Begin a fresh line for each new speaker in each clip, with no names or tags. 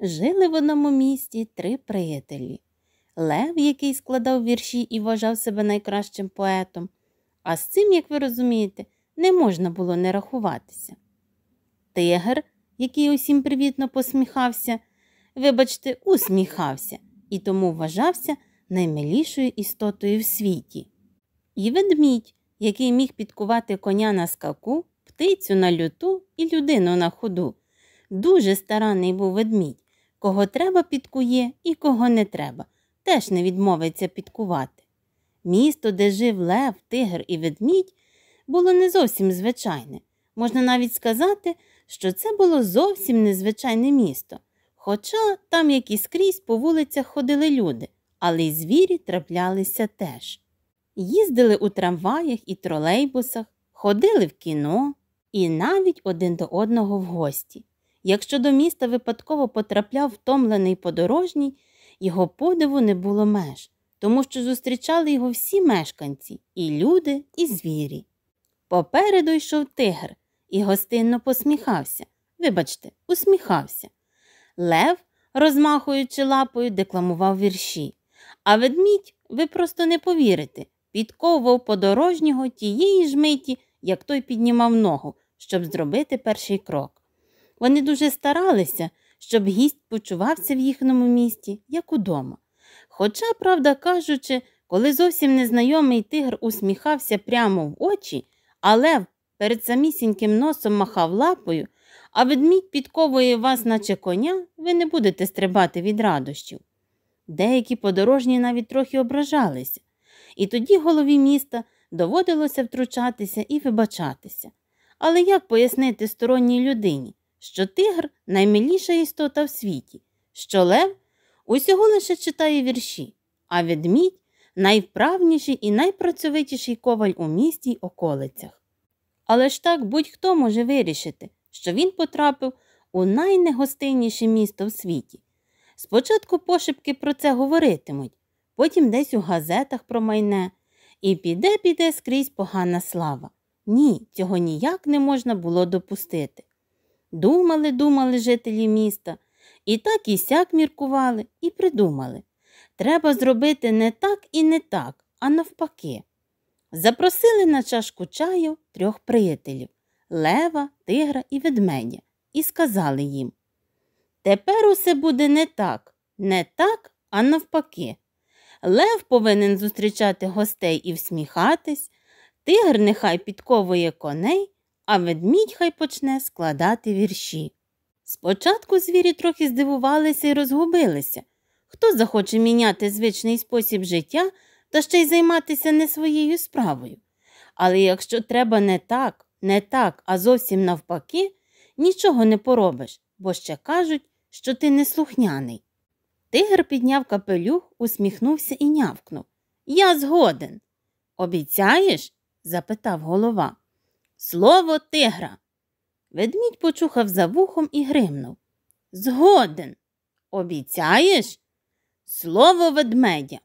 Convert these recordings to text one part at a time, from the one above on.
Жили в одному місті три приятелі Лев, який складав вірші і вважав себе найкращим поетом, а з цим, як ви розумієте, не можна було не рахуватися. Тигр, який усім привітно посміхався, вибачте, усміхався і тому вважався наймилішою істотою в світі. І ведмідь, який міг підкувати коня на скаку, птицю на люту і людину на ходу. Дуже старанний був ведмідь. Кого треба підкує і кого не треба, теж не відмовиться підкувати. Місто, де жив лев, тигр і ведмідь, було не зовсім звичайне. Можна навіть сказати, що це було зовсім незвичайне місто. Хоча там, як і скрізь, по вулицях ходили люди, але й звірі траплялися теж. Їздили у трамваях і тролейбусах, ходили в кіно і навіть один до одного в гості. Якщо до міста випадково потрапляв втомлений подорожній, його подиву не було меж, тому що зустрічали його всі мешканці і люди, і звірі. Попереду йшов тигр і гостинно посміхався. Вибачте, усміхався. Лев, розмахуючи лапою, декламував вірші. А ведмідь, ви просто не повірите, підковував подорожнього тієї ж миті, як той піднімав ногу, щоб зробити перший крок. Вони дуже старалися, щоб гість почувався в їхньому місті, як удома. Хоча, правда кажучи, коли зовсім незнайомий тигр усміхався прямо в очі, а лев перед самісіньким носом махав лапою, а ведмідь підковує вас, наче коня, ви не будете стрибати від радощів. Деякі подорожні навіть трохи ображалися, і тоді голові міста доводилося втручатися і вибачатися. Але як пояснити сторонній людині, що тигр наймиліша істота в світі, що лев усього лише читає вірші, а ведмідь найвправніший і найпрацьовитіший коваль у місті й околицях. Але ж так будь-хто може вирішити, що він потрапив у найнегостинніше місто в світі. Спочатку пошепки про це говоритимуть, потім десь у газетах промайне, і піде, піде скрізь погана слава. Ні, цього ніяк не можна було допустити. Думали, думали жителі міста, і так і сяк міркували, і придумали. Треба зробити не так і не так, а навпаки. Запросили на чашку чаю трьох приятелів лева, тигра і ведмедя, і сказали їм Тепер усе буде не так, не так, а навпаки. Лев повинен зустрічати гостей і всміхатись, тигр нехай підковує коней, а ведмідь хай почне складати вірші. Спочатку звірі трохи здивувалися і розгубилися. Хто захоче міняти звичний спосіб життя та ще й займатися не своєю справою? Але якщо треба не так, не так, а зовсім навпаки, нічого не поробиш, бо ще кажуть, що ти неслухняний. Тигр підняв капелюх, усміхнувся і нявкнув. Я згоден. Обіцяєш? запитав голова. Слово тигра. Ведмідь почухав за вухом і гримнув. Згоден. Обіцяєш? Слово ведмедя.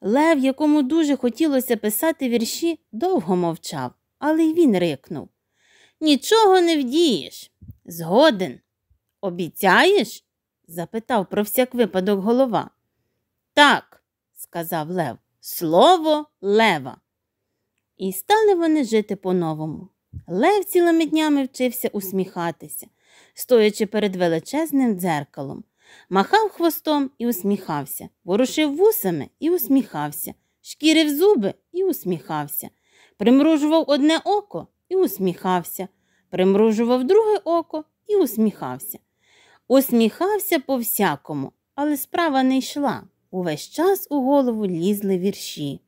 Лев, якому дуже хотілося писати вірші, довго мовчав, але й він рикнув. Нічого не вдієш. Згоден. Обіцяєш? запитав про всяк випадок голова. Так, сказав Лев, слово лева. І стали вони жити по-новому. Лев цілими днями вчився усміхатися, стоячи перед величезним дзеркалом, махав хвостом і усміхався, ворушив вусами і усміхався, шкірив зуби і усміхався, примружував одне око і усміхався, примружував друге око і усміхався. Усміхався по всякому, але справа не йшла. Увесь час у голову лізли вірші.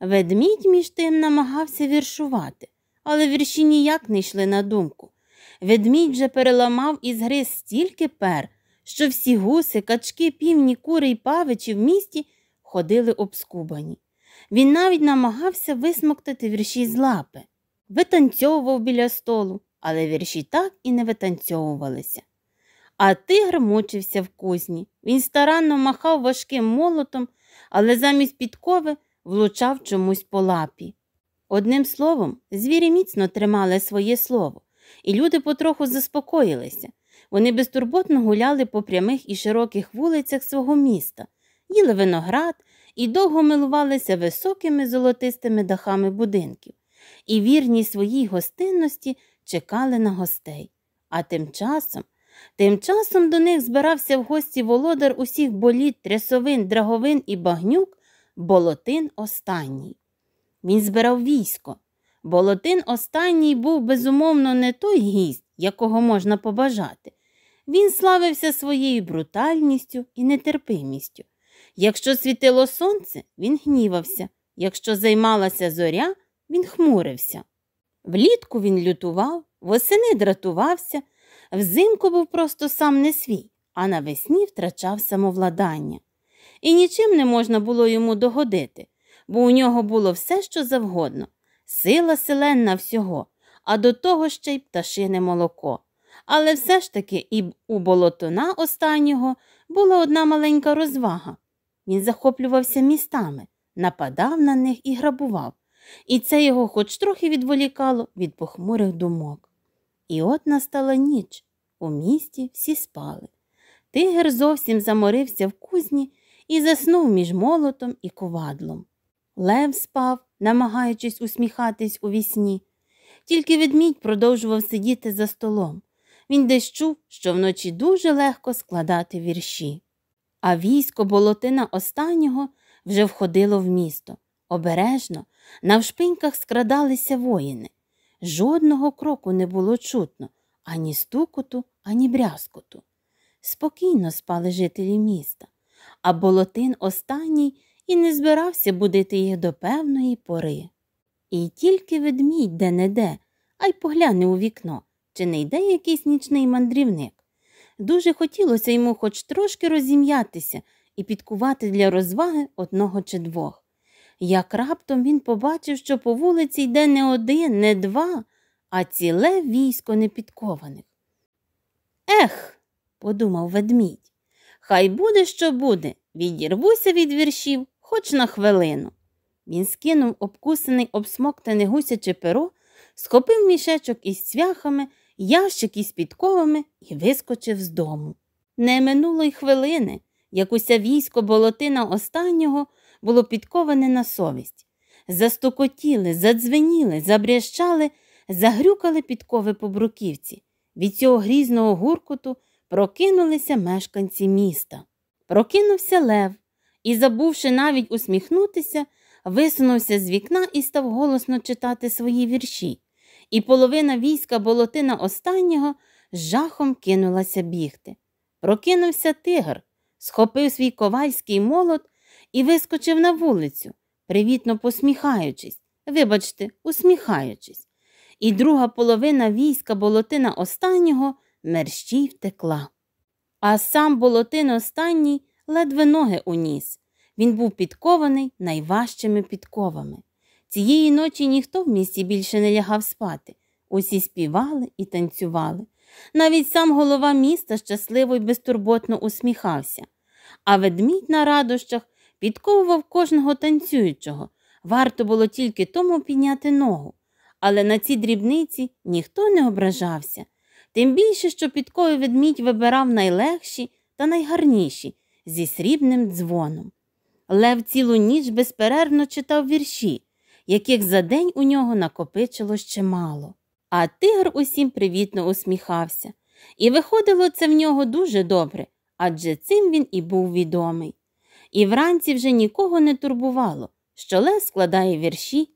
Ведмідь між тим намагався віршувати, але вірші ніяк не йшли на думку. Ведмідь вже переламав і згриз стільки пер, що всі гуси, качки, півні, кури й павичі в місті ходили обскубані. Він навіть намагався висмоктати вірші з лапи, витанцьовував біля столу, але вірші так і не витанцьовувалися. А тигр мучився в кузні. Він старанно махав важким молотом, але замість підкови влучав чомусь по лапі. Одним словом, звірі міцно тримали своє слово, і люди потроху заспокоїлися. Вони безтурботно гуляли по прямих і широких вулицях свого міста, їли виноград і довго милувалися високими золотистими дахами будинків, і вірні своїй гостинності чекали на гостей. А тим часом, тим часом до них збирався в гості володар усіх боліт, трясовин, драговин і багнюк, Болотин останній. Він збирав військо. Болотин останній був безумовно не той гість, якого можна побажати. Він славився своєю брутальністю і нетерпимістю. Якщо світило сонце, він гнівався, якщо займалася зоря, він хмурився. Влітку він лютував, восени дратувався, взимку був просто сам не свій, а навесні втрачав самовладання і нічим не можна було йому догодити, бо у нього було все, що завгодно, сила селенна всього, а до того ще й пташине молоко. Але все ж таки і у болотона останнього була одна маленька розвага. Він захоплювався містами, нападав на них і грабував, і це його хоч трохи відволікало від похмурих думок. І от настала ніч, у місті всі спали. Тигр зовсім заморився в кузні і заснув між молотом і ковадлом. Лев спав, намагаючись усміхатись у вісні. Тільки ведмідь продовжував сидіти за столом. Він десь чув, що вночі дуже легко складати вірші. А військо болотина останнього вже входило в місто. Обережно навшпиньках скрадалися воїни. Жодного кроку не було чутно ані стукоту, ані брязкоту. Спокійно спали жителі міста а болотин останній і не збирався будити їх до певної пори. І тільки ведмідь де не де, а й погляне у вікно, чи не йде якийсь нічний мандрівник. Дуже хотілося йому хоч трошки розім'ятися і підкувати для розваги одного чи двох. Як раптом він побачив, що по вулиці йде не один, не два, а ціле військо непідкованих. Ех, подумав ведмідь. Хай буде, що буде, відірвуся від віршів хоч на хвилину. Він скинув обкусений, обсмоктане гусяче перо, схопив мішечок із цвяхами, ящик із підковами і вискочив з дому. Не минуло й хвилини, як уся військо болотина останнього було підковане на совість. Застукотіли, задзвеніли, забрящали, загрюкали підкови по бруківці. Від цього грізного гуркоту прокинулися мешканці міста. Прокинувся Лев і, забувши навіть усміхнутися, висунувся з вікна і став голосно читати свої вірші. І половина війська болотина останнього з жахом кинулася бігти. Прокинувся тигр, схопив свій ковальський молот і вискочив на вулицю, привітно посміхаючись, вибачте, усміхаючись. І друга половина війська болотина останнього мерщій втекла. А сам болотин останній ледве ноги уніс. Він був підкований найважчими підковами. Цієї ночі ніхто в місті більше не лягав спати. Усі співали і танцювали. Навіть сам голова міста щасливо й безтурботно усміхався, а ведмідь на радощах підковував кожного танцюючого. Варто було тільки тому підняти ногу. Але на цій дрібниці ніхто не ображався тим більше, що підкою ведмідь вибирав найлегші та найгарніші зі срібним дзвоном. Лев цілу ніч безперервно читав вірші, яких за день у нього накопичило ще мало. А тигр усім привітно усміхався, і виходило це в нього дуже добре, адже цим він і був відомий. І вранці вже нікого не турбувало, що лев складає вірші,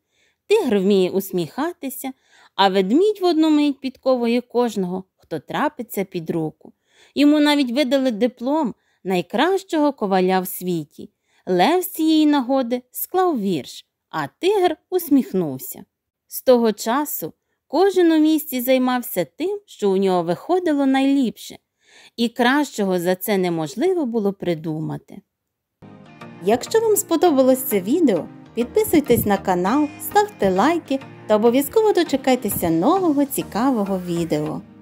тигр вміє усміхатися, а ведмідь в одну мить підковує кожного, хто трапиться під руку. Йому навіть видали диплом найкращого коваля в світі. Лев з цієї нагоди склав вірш, а тигр усміхнувся. З того часу кожен у місті займався тим, що у нього виходило найліпше, і кращого за це неможливо було придумати. Якщо вам сподобалось це відео, Підписуйтесь на канал, ставте лайки та обов'язково дочекайтеся нового цікавого відео.